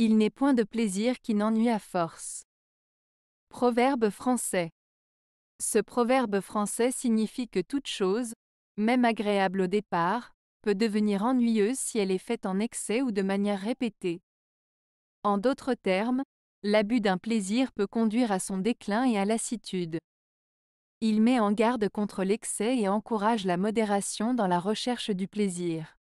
Il n'est point de plaisir qui n'ennuie à force. Proverbe français. Ce proverbe français signifie que toute chose, même agréable au départ, peut devenir ennuyeuse si elle est faite en excès ou de manière répétée. En d'autres termes, l'abus d'un plaisir peut conduire à son déclin et à lassitude. Il met en garde contre l'excès et encourage la modération dans la recherche du plaisir.